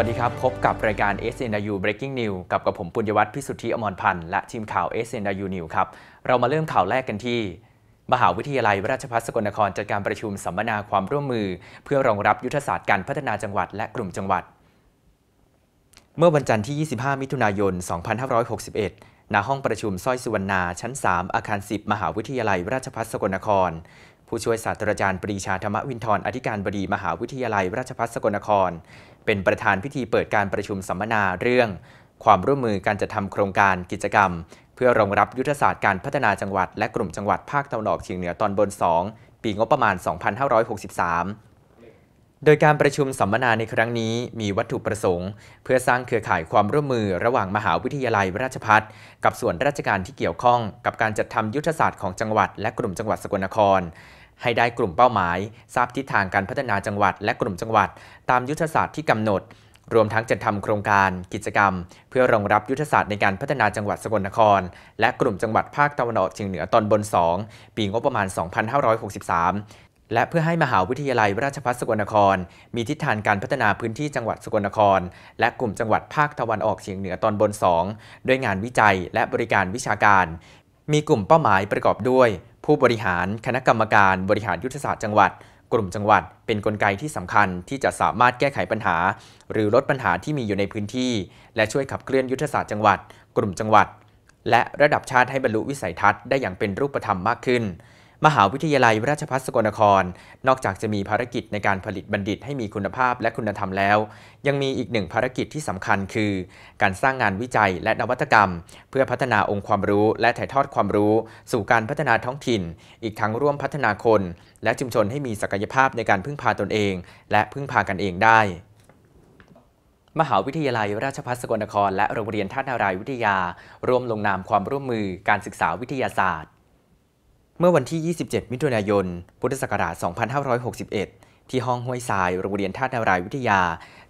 วัสดีครับ พบกับรายการ s n u Breaking News กับกับผมปุญญวัฒน์พิสุทธิอมรพันธ์ และทีมข่าว s n u News ครับ เรามาเริ่มข่าวแรกกันที่ มหาวิทยาลัยราชภัฏสกลนคร จัดการประชุมสัมมนาความร่วมมือ เพื่อรองรับยุทธศาสตร์การพัฒนาจังหวัดและกลุ่มจังหวัด เมื่อวันจันทร์ที่ 25 มิถุนายน 2561ณห้องประชุมสร้อยสุวรรณาชั้น 3 อาคาร 10 มหาวิทยาลัย ราชภัฏสกลนครผู้ช่วยศาสตราจารย์ปรีชาธรรมวินทร์อธิการบดีมหาวิทยาลัยราชภัฏสกลนคร เป็นประธานพิธีเปิดการประชุมสัมมนาเรื่อง ความร่วมมือการจัดทำโครงการกิจกรรม เพื่อรองรับยุทธศาสตร์การพัฒนาจังหวัด และกลุ่มจังหวัดภาคตะวันออกเฉียงเหนือตอนบน 2 ปีงบประมาณ 2563 โดยการประชุมสัมมนาในครั้งนี้มีวัตถุประสงค์ เพื่อสร้างเครือข่ายความร่วมมือระหว่างมหาวิทยาลัยราชพัฏ กับส่วนราชการที่เกี่ยวข้อง กับการจัดทำยุทธศาสตร์ของจังหวัดและกลุ่มจังหวัดสกลนครให้ได้กลุ่มเป้าหมาย ทราบทิศทางการพัฒนาจังหวัดและกลุ่มจังหวัด ตามยุทธศาสตร์ที่กำหนด รวมทั้งจัดทำโครงการ กิจกรรม เพื่อรองรับยุทธศาสตร์ในการพัฒนาจังหวัดสกลนคร และกลุ่มจังหวัดภาคตะวันออกเฉียงเหนือตอนบน 2 ปีงบประมาณ 2563 และเพื่อให้มหาวิทยาลัยราชภัฏสกลนคร มีทิศทางการพัฒนาพื้นที่จังหวัดสกลนคร และกลุ่มจังหวัดภาคตะวันออกเฉียงเหนือตอนบน 2 ด้วยงานวิจัยและบริการวิชาการ มีกลุ่มเป้าหมายประกอบด้วยผู้บริหารคณะกรรมการบริหารยุทธศาสตร์จังหวัด กลุ่มจังหวัด เป็นนกลไกที่สำคัญที่จะสามารถแก้ไขปัญหา หรือลดปัญหาที่มีอยู่ในพื้นที่ และช่วยขับเคลื่อนยุทธศาสตร์จังหวัด กลุ่มจังหวัดและระดับชาติให้บรรลุวิสัยทัศน์ได้อย่างเป็นรูปธรรมมากขึ้นมหาวิทยาลัยราชภัฏสกลนคร นอกจากจะมีภารกิจในการผลิตบัณฑิตให้มีคุณภาพและคุณธรรมแล้ว ยังมีอีกหนึ่งภารกิจที่สำคัญคือ การสร้างงานวิจัยและนวัตกรรม เพื่อพัฒนาองค์ความรู้และถ่ายทอดความรู้ สู่การพัฒนาท้องถิ่น อีกทั้งร่วมพัฒนาคน และชุมชนให้มีศักยภาพในการพึ่งพาตนเอง และพึ่งพากันเองได้ มหาวิทยาลัยราชภัฏสกลนคร และโรงเรียนท่านารายวิทยา ร่วมลงนามความร่วมมือ การศึกษาวิทยาศาสตร์เมื่อวันที่ 27 มิถุนายน พุทธศักราช 2561 ที่ห้องห้วยทรายโรงเรียนท่านารายวิทยา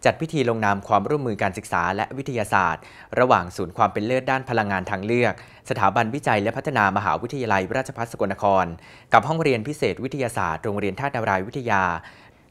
จัดพิธีลงนามความร่วมมือการศึกษาและวิทยาศาสตร์ ระหว่างศูนย์ความเป็นเลิศด้านพลังงานทางเลือก สถาบันวิจัยและพัฒนามหาวิทยาลัยราชภัฏสกลนคร กับห้องเรียนพิเศษวิทยาศาสตร์โรงเรียนท่านารายวิทยา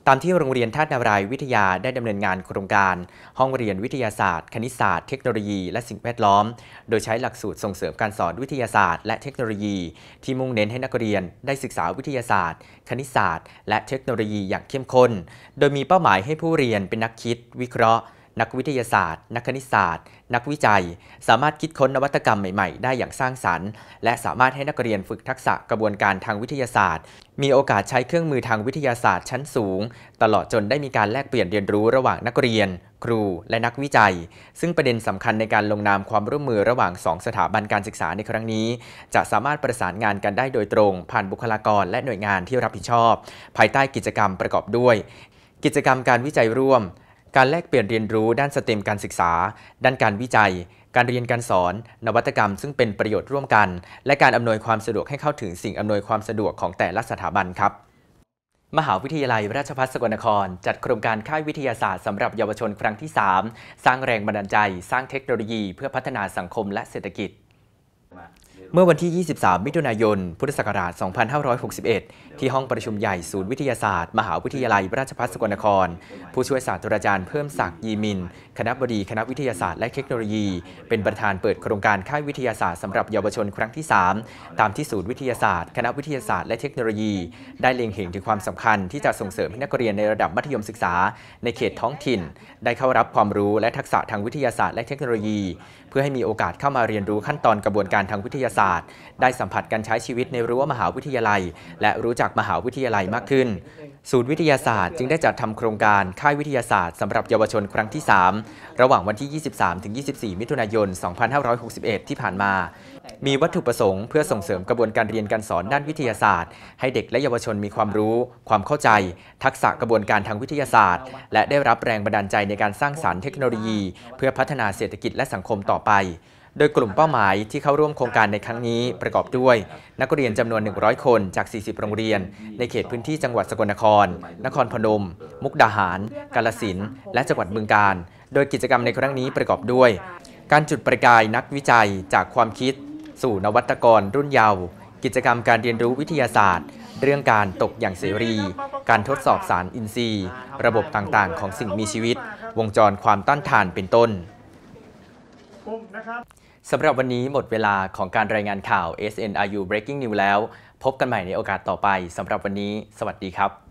ตามที่โรงเรียนท่านารายวิทยาได้ดำเนินงานโครงการ ห้องเรียนวิทยาศาสตร์ คณิตศาสตร์เทคโนโลยีและสิ่งแวดล้อม โดยใช้หลักสูตรส่งเสริมการสอนวิทยาศาสตร์ และเทคโนโลยี ที่มุ่งเน้นให้นักเรียนได้ศึกษาวิทยาศาสตร์ คณิตศาสตร์และเทคโนโลยีอย่างเข้มข้นโดยมีเป้าหมายให้ผู้เรียนเป็นนักคิดวิเคราะห์นักวิทยาศาสตร์ นักคณิตศาสตร์ นักวิจัย สามารถคิดค้นนวัตกรรมใหม่ ๆ ได้อย่างสร้างสรรค์ และสามารถให้นักเรียนฝึกทักษะกระบวนการทางวิทยาศาสตร์ มีโอกาสใช้เครื่องมือทางวิทยาศาสตร์ชั้นสูง ตลอดจนได้มีการแลกเปลี่ยนเรียนรู้ระหว่างนักเรียน ครู และนักวิจัย ซึ่งประเด็นสำคัญในการลงนามความร่วมมือระหว่าง 2 สถาบันการศึกษาในครั้งนี้ จะสามารถประสานงานกันได้โดยตรง ผ่านบุคลากรและหน่วยงานที่รับผิดชอบ ภายใต้กิจกรรมประกอบด้วย กิจกรรมการวิจัยร่วมการแลกเปลี่ยนเรียนรู้ด้านสเต็มการศึกษา ด้านการวิจัย การเรียนการสอน นวัตกรรม ซึ่งเป็นประโยชน์ร่วมกัน และการอำนวยความสะดวกให้เข้าถึงสิ่งอำนวยความสะดวกของแต่ละสถาบันครับ มหาวิทยาลัยราชภัฏสกลนคร จัดโครงการค่ายวิทยาศาสตร์สำหรับเยาวชนครั้งที่ 3 สร้างแรงบันดาลใจ สร้างเทคโนโลยี เพื่อพัฒนาสังคม และเศรษฐกิจเมื่อวันที่ 23มิถุนายน พุทธศักราช2561 ที่ห้องประชุมใหญ่ศูนย์วิทยาศาสตร์ มหาวิทยาลัย ราชภัฏสกลนคร ผู้ช่วยศาสตราจารย์เพิ่มศักดิ์ยีมิน คณะบดีคณะวิทยาศาสตร์และเทคโนโลยี เป็นประธานเปิดโครงการค่ายวิทยาศาสตร์สำหรับเยาวชนครั้งที่ 3 ตามที่ศูนย์วิทยาศาสตร์ คณะวิทยาศาสตร์และเทคโนโลยี ได้เล็งเห็นถึงความสำคัญที่จะส่งเสริมให้นักเรียนในระดับมัธยมศึกษา ในเขตท้องถิ่น ได้เข้ารับความรู้และทักษะทางวิทยาศาสตร์และเทคโนโลยี เพื่อให้มีโอกาสเข้ามาเรียนรู้ขั้นตอนกระบวนการทางวิทยายาศาสตร์ได้สัมผัสการใช้ชีวิตในรั้วมหาวิทยาลัย และรู้จักมหาวิทยาลัยมากขึ้นศูนย์วิทยาศาสตร์จึงได้จัดทำโครงการค่ายวิทยาศาสตร์สำหรับเยาวชนครั้งที่ 3 ระหว่างวันที่ 23-24 มิถุนายน 2561 ที่ผ่านมา มีวัตถุประสงค์เพื่อส่งเสริมกระบวนการเรียนการสอนด้านวิทยาศาสตร์ ให้เด็กและเยาวชนมีความรู้ ความเข้าใจ ทักษะกระบวนการทางวิทยาศาสตร์ และได้รับแรงบันดาลใจในการสร้างสารรค์เทคโนโลยี เพื่อพัฒนาเศรษฐกิจและสังคมต่อไปโดยกลุ่มเป้าหมายที่เข้าร่วมโครงการในครั้งนี้ประกอบด้วย นักเรียนจำนวน 100 คนจาก 40 โรงเรียน ในเขตพื้นที่จังหวัดสกลนคร นครพนม มุกดาหาร กาลสินและจังหวัดบึงการโดยกิจกรรมในครั้งนี้ประกอบด้วย การจุดประกายนักวิจัยจากความคิด สู่นวัตกรรุ่นเยาว์กิจกรรมการเรียนรู้วิทยาศาสตร์ เรื่องการตกอย่างเสรี การทดสอบสารอินทรีย์ ระบบต่างๆ ของสิ่งมีชีวิต วงจรความต้านทานเป็นต้นนะครับสำหรับวันนี้หมดเวลาของการรายงานข่าว SNRU Breaking News แล้ว พบกันใหม่ในโอกาสต่อไป สำหรับวันนี้สวัสดีครับ